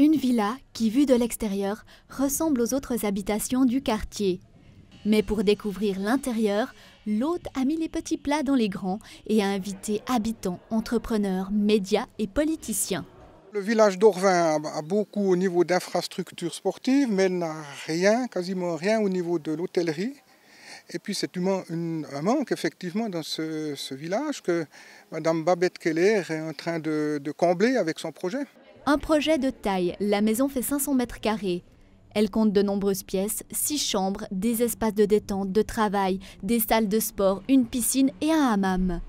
Une villa qui, vue de l'extérieur, ressemble aux autres habitations du quartier. Mais pour découvrir l'intérieur, l'hôte a mis les petits plats dans les grands et a invité habitants, entrepreneurs, médias et politiciens. Le village d'Orvin a beaucoup au niveau d'infrastructures sportives, mais n'a rien, quasiment rien au niveau de l'hôtellerie. Et puis c'est un manque effectivement dans ce, village que Mme Babette Keller est en train de combler avec son projet. Un projet de taille, la maison fait 500 mètres carrés. Elle compte de nombreuses pièces, six chambres, des espaces de détente, de travail, des salles de sport, une piscine et un hammam.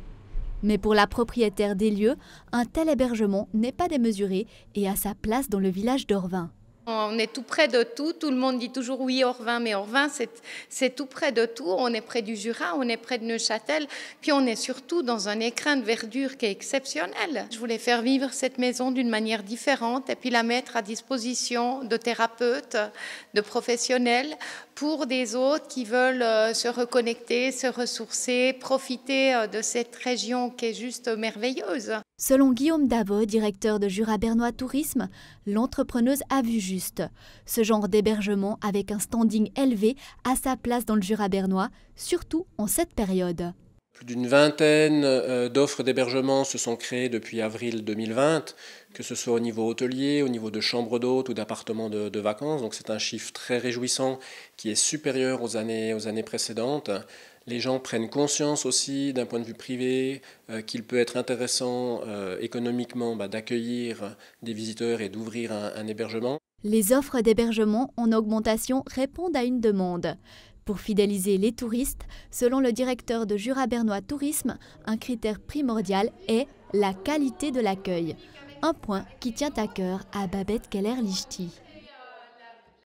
Mais pour la propriétaire des lieux, un tel hébergement n'est pas démesuré et a sa place dans le village d'Orvin. On est tout près de tout. Tout le monde dit toujours oui, Orvin, mais Orvin, c'est tout près de tout. On est près du Jura, on est près de Neuchâtel, puis on est surtout dans un écrin de verdure qui est exceptionnel. Je voulais faire vivre cette maison d'une manière différente et puis la mettre à disposition de thérapeutes, de professionnels pour des autres qui veulent euh, se reconnecter, se ressourcer, profiter euh, de cette région qui est juste merveilleuse. Selon Guillaume Davot, directeur de Jura Bernois Tourisme, l'entrepreneuse a vu juste. Ce genre d'hébergement avec un standing élevé a sa place dans le Jura Bernois, surtout en cette période. Plus d'une vingtaine euh, d'offres d'hébergement se sont créées depuis avril 2020, que ce soit au niveau hôtelier, au niveau de chambres d'hôtes ou d'appartements de, vacances. Donc c'est un chiffre très réjouissant qui est supérieur aux années, aux années précédentes. Les gens prennent conscience aussi d'un point de vue privé euh, qu'il peut être intéressant euh, économiquement bah, d'accueillir des visiteurs et d'ouvrir un hébergement. Les offres d'hébergement en augmentation répondent à une demande. Pour fidéliser les touristes, selon le directeur de Jura Bernois Tourisme, un critère primordial est la qualité de l'accueil. Un point qui tient à cœur à Babette Keller-Lichty.